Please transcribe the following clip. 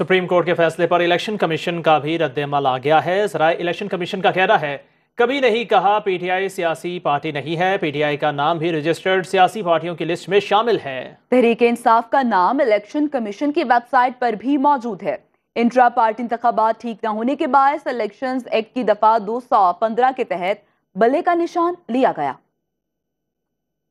supreme court के फैसले पर इलेक्शन कमीशन का भी रद्दमल आ गया है जरा इलेक्शन कमीशन का कहना है कभी नहीं कहा पीटीआई सियासी पार्टी नहीं है पीटीआई का नाम भी रजिस्टर्ड सियासी पार्टियों की लिस्ट में शामिल है तहरीक इंसाफ का नाम इलेक्शन कमीशन की वेबसाइट पर भी मौजूद है इंट्रा पार्टी इंतबात ठीक न होने के बायस इलेक्शन एक्ट की दफा दो के तहत बल्ले का निशान लिया गया